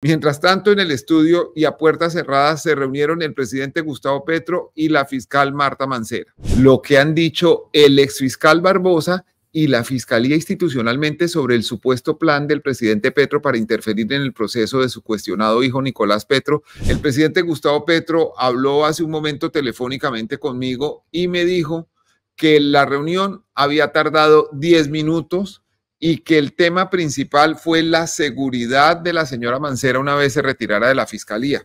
Mientras tanto, en el estudio y a puertas cerradas se reunieron el presidente Gustavo Petro y la fiscal Marta Mancera. Lo que han dicho el exfiscal Barbosa y la Fiscalía institucionalmente sobre el supuesto plan del presidente Petro para interferir en el proceso de su cuestionado hijo Nicolás Petro. El presidente Gustavo Petro habló hace un momento telefónicamente conmigo y me dijo que la reunión había tardado 10 minutos y que el tema principal fue la seguridad de la señora Mancera una vez se retirara de la fiscalía.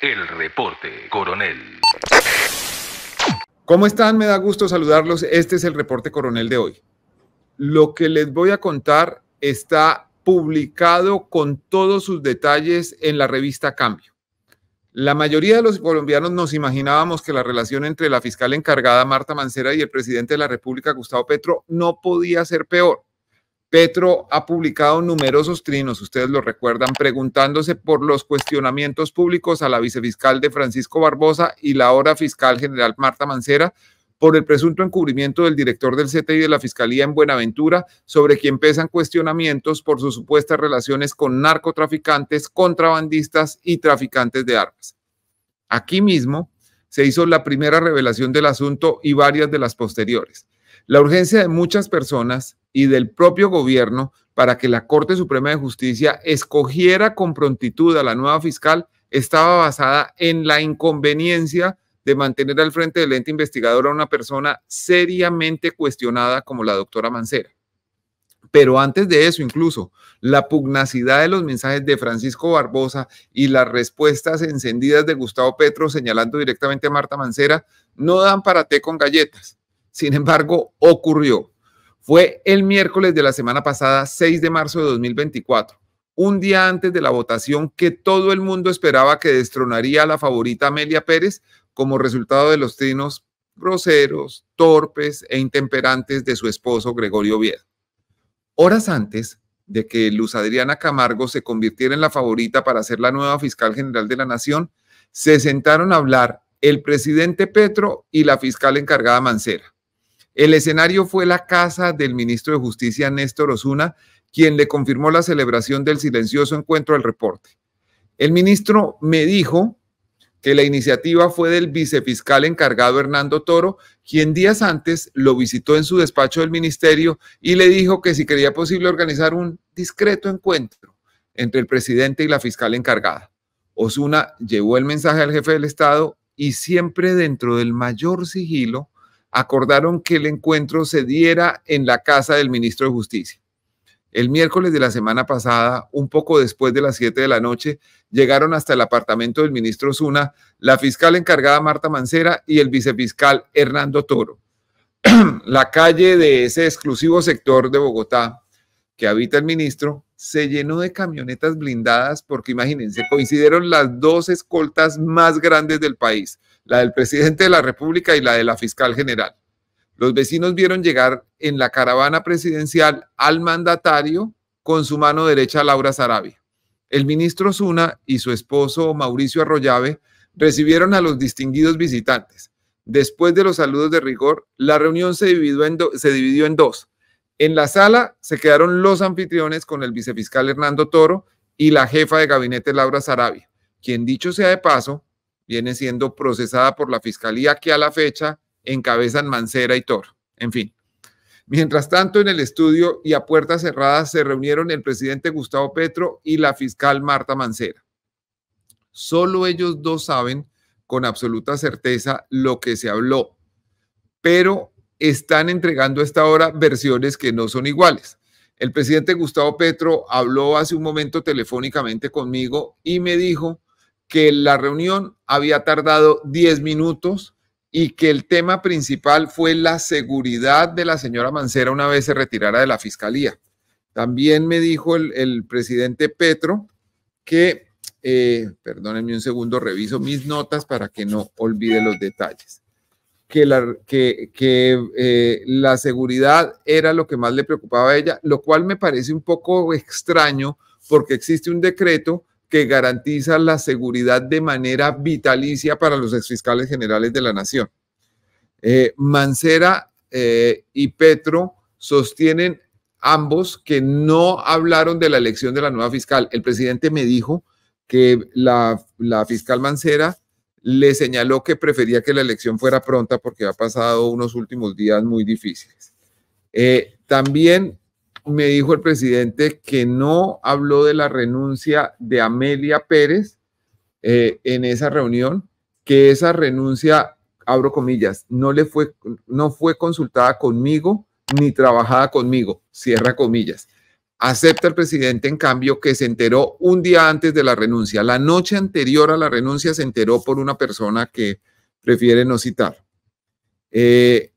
El reporte, coronel. ¿Cómo están? Me da gusto saludarlos. Este es el reporte coronel de hoy. Lo que les voy a contar está publicado con todos sus detalles en la revista Cambio. La mayoría de los colombianos nos imaginábamos que la relación entre la fiscal encargada Marta Mancera y el presidente de la República, Gustavo Petro, no podía ser peor. Petro ha publicado numerosos trinos, ustedes lo recuerdan, preguntándose por los cuestionamientos públicos a la vicefiscal de Francisco Barbosa y la ahora fiscal general Marta Mancera por el presunto encubrimiento del director del CTI de la Fiscalía en Buenaventura, sobre quien pesan cuestionamientos por sus supuestas relaciones con narcotraficantes, contrabandistas y traficantes de armas. Aquí mismo se hizo la primera revelación del asunto y varias de las posteriores. La urgencia de muchas personas y del propio gobierno para que la Corte Suprema de Justicia escogiera con prontitud a la nueva fiscal estaba basada en la inconveniencia de mantener al frente del ente investigador a una persona seriamente cuestionada como la doctora Mancera. Pero antes de eso, incluso, la pugnacidad de los mensajes de Francisco Barbosa y las respuestas encendidas de Gustavo Petro señalando directamente a Marta Mancera no dan para té con galletas. Sin embargo, ocurrió. Fue el miércoles de la semana pasada, 6 de marzo de 2024, un día antes de la votación que todo el mundo esperaba que destronaría a la favorita Amelia Pérez como resultado de los trinos groseros, torpes e intemperantes de su esposo Gregorio Vieda. Horas antes de que Luz Adriana Camargo se convirtiera en la favorita para ser la nueva fiscal general de la nación, se sentaron a hablar el presidente Petro y la fiscal encargada Mancera. El escenario fue la casa del ministro de Justicia Néstor Osuna, quien le confirmó la celebración del silencioso encuentro al reporte. El ministro me dijo que la iniciativa fue del vicefiscal encargado Hernando Toro, quien días antes lo visitó en su despacho del ministerio y le dijo que si creía posible organizar un discreto encuentro entre el presidente y la fiscal encargada. Osuna llevó el mensaje al jefe del Estado y siempre dentro del mayor sigilo acordaron que el encuentro se diera en la casa del ministro de Justicia. El miércoles de la semana pasada, un poco después de las 7 de la noche, llegaron hasta el apartamento del ministro Zuna la fiscal encargada Marta Mancera y el vicefiscal Hernando Toro. la calle de ese exclusivo sector de Bogotá que habita el ministro se llenó de camionetas blindadas porque imagínense, coincidieron las dos escoltas más grandes del país, la del presidente de la República y la de la fiscal general. Los vecinos vieron llegar en la caravana presidencial al mandatario con su mano derecha Laura Sarabia. El ministro Zuna y su esposo Mauricio Arroyave recibieron a los distinguidos visitantes. Después de los saludos de rigor, la reunión se dividió en, dos. En la sala se quedaron los anfitriones con el vicefiscal Hernando Toro y la jefa de gabinete Laura Sarabia, quien dicho sea de paso, viene siendo procesada por la fiscalía que a la fecha encabezan Mancera y Toro. En fin. Mientras tanto, en el estudio y a puertas cerradas se reunieron el presidente Gustavo Petro y la fiscal Marta Mancera. Solo ellos dos saben con absoluta certeza lo que se habló, pero están entregando esta hora versiones que no son iguales. El presidente Gustavo Petro habló hace un momento telefónicamente conmigo y me dijo que la reunión había tardado 10 minutos y que el tema principal fue la seguridad de la señora Mancera una vez se retirara de la fiscalía. También me dijo el, presidente Petro que, eh, perdónenme un segundo, reviso mis notas para que no olvide los detalles, que la, eh, la seguridad era lo que más le preocupaba a ella, lo cual me parece un poco extraño porque existe un decreto que garantiza la seguridad de manera vitalicia para los exfiscales generales de la nación. Eh, Mancera eh, y Petro sostienen ambos que no hablaron de la elección de la nueva fiscal. El presidente me dijo que la, fiscal Mancera le señaló que prefería que la elección fuera pronta porque ha pasado unos últimos días muy difíciles. Eh, también me dijo el presidente que no habló de la renuncia de Amelia Pérez eh, en esa reunión, que esa renuncia, abro comillas, no, le fue, no fue consultada conmigo ni trabajada conmigo, cierra comillas. Acepta el presidente, en cambio, que se enteró un día antes de la renuncia. La noche anterior a la renuncia se enteró por una persona que prefiere no citar. Eh,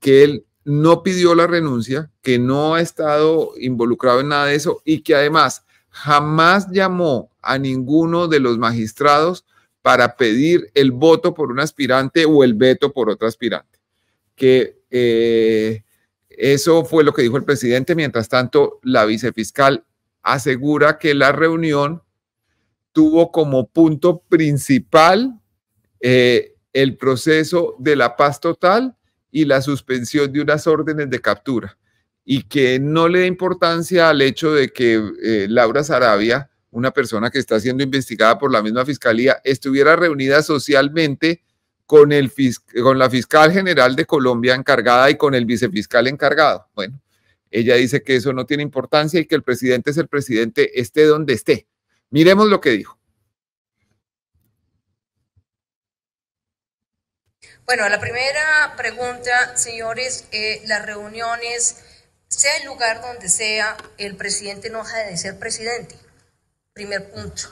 que él no pidió la renuncia, que no ha estado involucrado en nada de eso y que además jamás llamó a ninguno de los magistrados para pedir el voto por un aspirante o el veto por otro aspirante. Que eh, eso fue lo que dijo el presidente. Mientras tanto, la vicefiscal asegura que la reunión tuvo como punto principal eh, el proceso de la paz total y la suspensión de unas órdenes de captura y que no le da importancia al hecho de que eh, Laura Sarabia, una persona que está siendo investigada por la misma fiscalía, estuviera reunida socialmente con, el con la fiscal general de Colombia encargada y con el vicefiscal encargado. Bueno, ella dice que eso no tiene importancia y que el presidente es el presidente, esté donde esté. Miremos lo que dijo. Bueno, la primera pregunta, señores, eh, las reuniones, sea el lugar donde sea, el presidente no deja de ser presidente. Primer punto.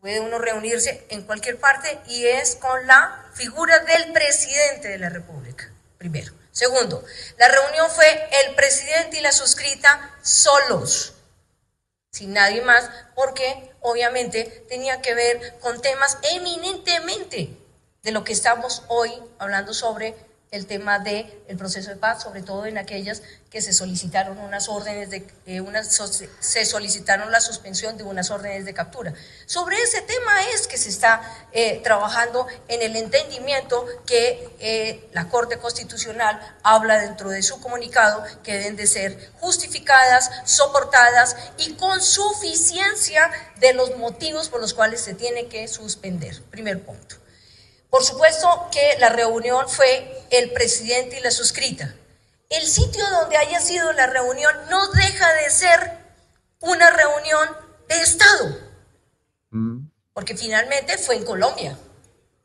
Puede uno reunirse en cualquier parte y es con la figura del presidente de la República, primero. Segundo, la reunión fue el presidente y la suscrita solos, sin nadie más, porque obviamente tenía que ver con temas eminentemente de lo que estamos hoy hablando sobre el tema del proceso de paz, sobre todo en aquellas que se solicitaron unas órdenes de eh, se solicitaron la suspensión de unas órdenes de captura. Sobre ese tema es que se está eh, trabajando en el entendimiento que eh, la Corte Constitucional habla dentro de su comunicado que deben de ser justificadas, soportadas y con suficiencia de los motivos por los cuales se tiene que suspender. Primer punto. Por supuesto que la reunión fue el presidente y la suscrita. El sitio donde haya sido la reunión no deja de ser una reunión de Estado, mm. porque finalmente fue en Colombia,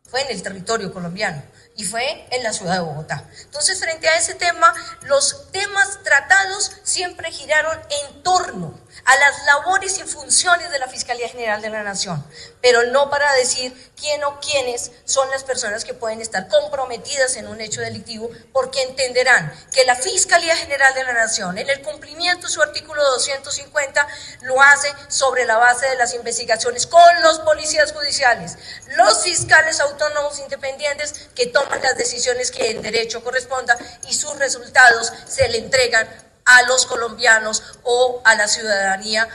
fue en el territorio colombiano y fue en la ciudad de Bogotá. Entonces, frente a ese tema, los temas tratados siempre giraron en torno a las labores y funciones de la Fiscalía General de la Nación, pero no para decir quién o quiénes son las personas que pueden estar comprometidas en un hecho delictivo, porque entenderán que la Fiscalía General de la Nación, en el cumplimiento de su artículo 250, lo hace sobre la base de las investigaciones con los policías judiciales, los fiscales autónomos independientes que toman las decisiones que en derecho corresponda y sus resultados se le entregan a los colombianos o a la ciudadanía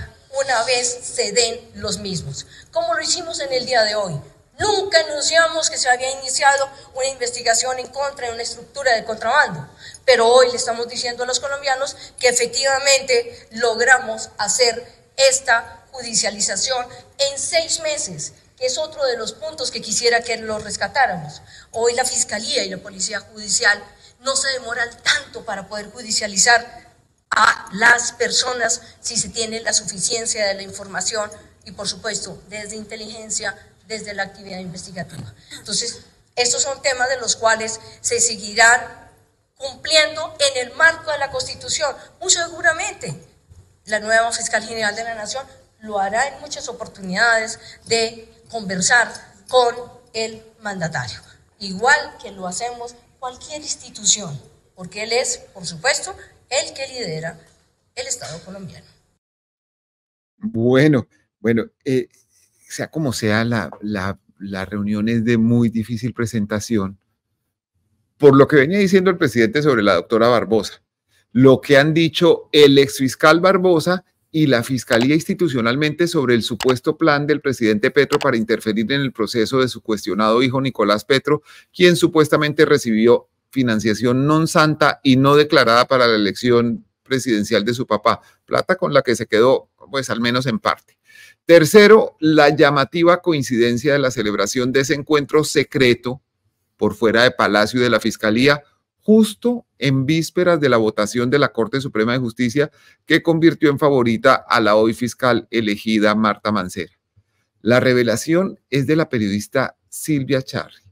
una vez se den los mismos. Como lo hicimos en el día de hoy. Nunca anunciamos que se había iniciado una investigación en contra de una estructura de contrabando, pero hoy le estamos diciendo a los colombianos que efectivamente logramos hacer esta judicialización en seis meses, que es otro de los puntos que quisiera que lo rescatáramos. Hoy la Fiscalía y la Policía Judicial no se demoran tanto para poder judicializar a las personas si se tiene la suficiencia de la información y, por supuesto, desde inteligencia, desde la actividad investigativa. Entonces, estos son temas de los cuales se seguirán cumpliendo en el marco de la Constitución. Muy seguramente la nueva fiscal general de la Nación lo hará en muchas oportunidades de conversar con el mandatario, igual que lo hacemos cualquier institución, porque él es, por supuesto, el que lidera el Estado colombiano. Bueno, bueno, eh, sea como sea, la, la, la reunión es de muy difícil presentación. Por lo que venía diciendo el presidente sobre la doctora Barbosa, lo que han dicho el exfiscal Barbosa y la Fiscalía institucionalmente sobre el supuesto plan del presidente Petro para interferir en el proceso de su cuestionado hijo Nicolás Petro, quien supuestamente recibió financiación non santa y no declarada para la elección presidencial de su papá, plata con la que se quedó, pues al menos en parte. Tercero, la llamativa coincidencia de la celebración de ese encuentro secreto por fuera de Palacio y de la Fiscalía, justo en vísperas de la votación de la Corte Suprema de Justicia, que convirtió en favorita a la hoy fiscal elegida Marta Mancera. La revelación es de la periodista Silvia Charri